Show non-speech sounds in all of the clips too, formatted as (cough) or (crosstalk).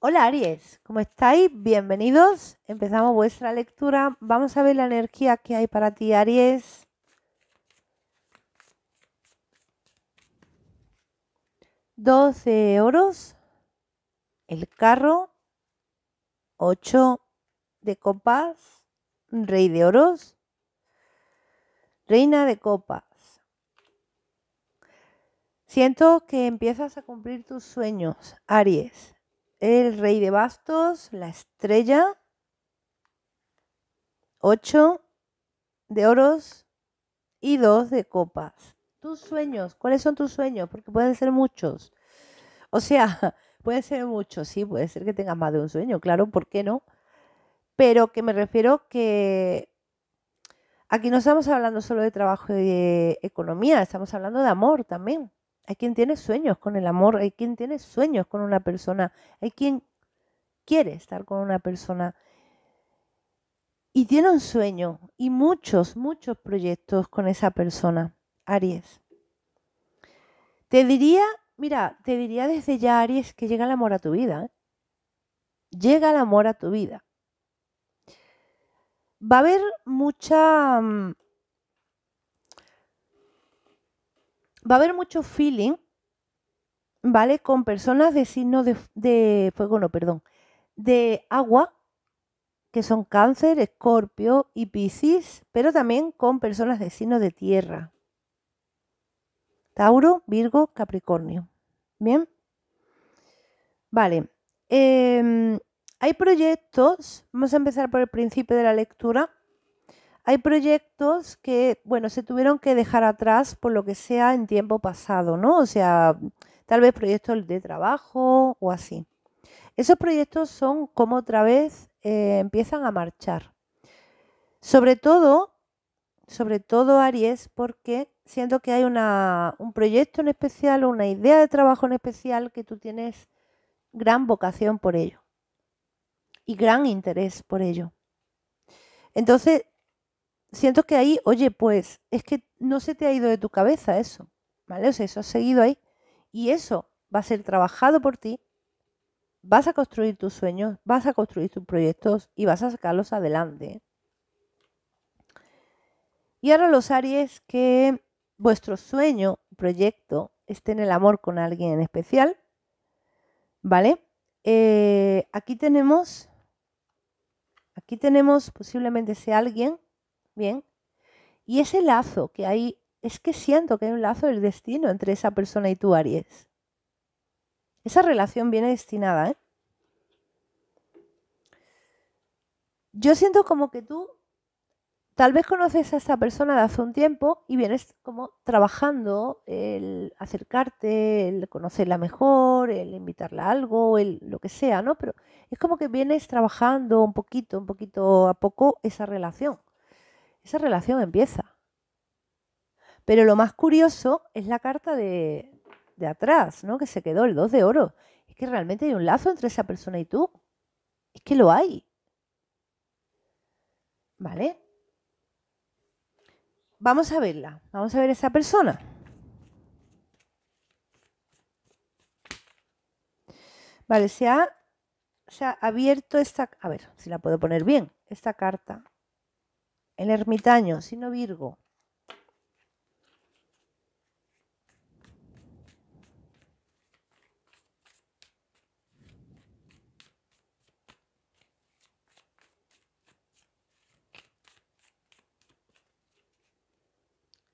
Hola Aries, ¿cómo estáis? Bienvenidos. Empezamos vuestra lectura. Vamos a ver la energía que hay para ti, Aries. Doce oros, el carro, ocho de copas, rey de oros, reina de copas. Siento que empiezas a cumplir tus sueños, Aries el rey de bastos, la estrella. ocho de oros y dos de copas. Tus sueños, ¿cuáles son tus sueños? Porque pueden ser muchos. O sea, (laughs) pueden ser muchos, sí, puede ser que tengas más de un sueño, claro, ¿por qué no? Pero que me refiero que aquí no estamos hablando solo de trabajo y de economía, estamos hablando de amor también. Hay quien tiene sueños con el amor, hay quien tiene sueños con una persona, hay quien quiere estar con una persona y tiene un sueño y muchos, muchos proyectos con esa persona, Aries. Te diría, mira, te diría desde ya, Aries, que llega el amor a tu vida. ¿eh? Llega el amor a tu vida. Va a haber mucha mm, va a haber mucho feeling, ¿vale? Con personas de signo de, fuego, no, perdón, de agua, que son cáncer, escorpio y piscis, pero también con personas de signo de tierra. Tauro, Virgo, Capricornio. Bien. Vale. Em, hay proyectos, vamos a empezar por el principio de la lectura, hay proyectos que, bueno, se tuvieron que dejar atrás por lo que sea en tiempo pasado, ¿no? O sea, tal vez proyectos de trabajo o así. Esos proyectos son como otra vez eh, empiezan a marchar. Sobre todo, sobre todo Aries, porque siento que hay un proyecto en especial o una idea de trabajo en especial que tú tienes gran vocación por ello y gran interés por ello. Entonces, siento que ahí, oye, pues es que no se te ha ido de tu cabeza eso, ¿vale? O sea, eso ha seguido ahí y eso va a ser trabajado por ti, vas a construir tus sueños, vas a construir tus proyectos y vas a sacarlos adelante. Y ahora los Aries, que vuestro sueño, proyecto, esté en el amor con alguien en especial, ¿vale? Eh, aquí tenemos, aquí tenemos posiblemente ese alguien Bien. Y ese lazo que hay, es que siento que hay un lazo del destino entre esa persona y tú, Aries. Esa relación viene destinada, ¿eh? Yo siento como que tú tal vez conoces a esa persona de hace un tiempo y vienes como trabajando el acercarte, el conocerla mejor, el invitarla a algo, el lo que sea, ¿no? Pero es como que vienes trabajando un poquito, un poquito a poco esa relación esa relación empieza. Pero lo más curioso es la carta de, atrás, ¿no? Que se quedó el 2 de oro. Es que realmente hay un lazo entre esa persona y tú. Es que lo hay. ¿Vale? Vamos a verla. Vamos a ver esa persona. Vale, se ha, se ha abierto esta... A ver si la puedo poner bien. Esta carta el ermitaño, sino Virgo.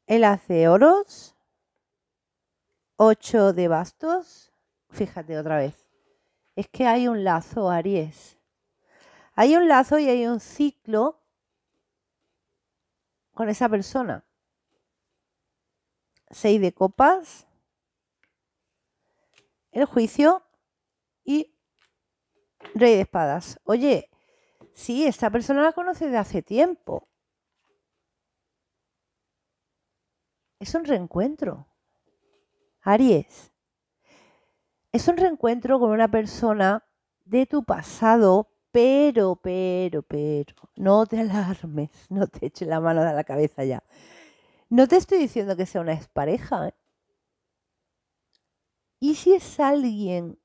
El hace oros, 8 de bastos. Fíjate otra vez. Es que hay un lazo, Aries. Hay un lazo y hay un ciclo con esa persona. Seis de copas, el juicio y rey de espadas. Oye, sí, esta persona la conoce de hace tiempo. Es un reencuentro. Aries. Es un reencuentro con una persona de tu pasado pero, pero, pero, no te (laughs) alarmes, no te eches la mano de la cabeza ya. No te estoy diciendo que sea una expareja. ¿eh? ¿Y si es alguien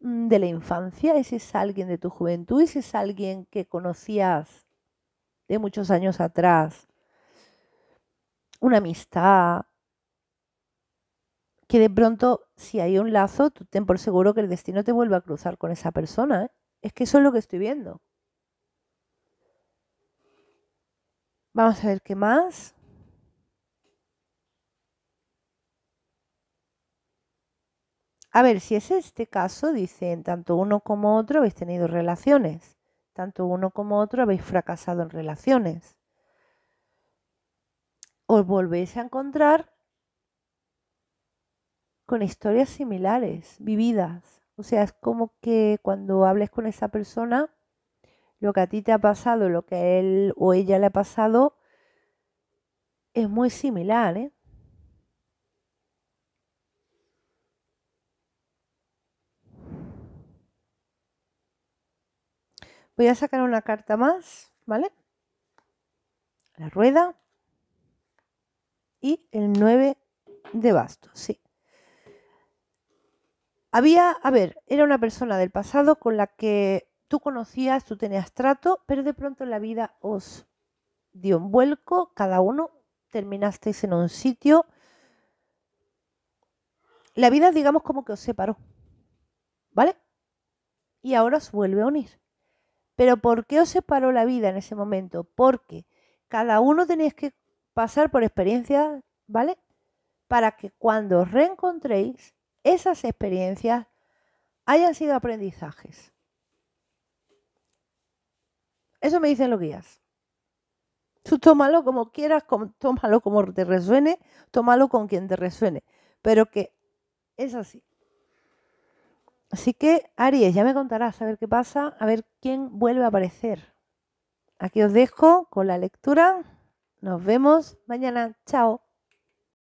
mm, de la infancia? si es alguien de tu juventud? ¿Y si es alguien que conocías de muchos años atrás? Una amistad. Que de pronto, si hay un lazo, tú ten por seguro que el destino te vuelve a cruzar con esa persona. ¿eh? Es que eso es lo que estoy viendo. Vamos a ver qué más. A ver, si es este caso, dicen, tanto uno como otro habéis tenido relaciones, tanto uno como otro habéis fracasado en relaciones. Os volvéis a encontrar con historias similares, vividas. O sea, es como que cuando hables con esa persona, lo que a ti te ha pasado, lo que a él o ella le ha pasado, es muy similar, ¿eh? Voy a sacar una carta más, ¿vale? La rueda y el 9 de bastos, sí. Había, a ver, era una persona del pasado con la que tú conocías, tú tenías trato, pero de pronto la vida os dio un vuelco, cada uno terminasteis en un sitio. La vida, digamos, como que os separó, ¿vale? Y ahora os vuelve a unir. Pero ¿por qué os separó la vida en ese momento? Porque cada uno tenéis que pasar por experiencias, ¿vale? Para que cuando os reencontréis esas experiencias hayan sido aprendizajes. Eso me dicen los guías. Tú tómalo como quieras, tómalo como te resuene, tómalo con quien te resuene, pero que es así. Así que, Aries, ya me contarás a ver qué pasa, a ver quién vuelve a aparecer. Aquí os dejo con la lectura. Nos vemos mañana. Chao.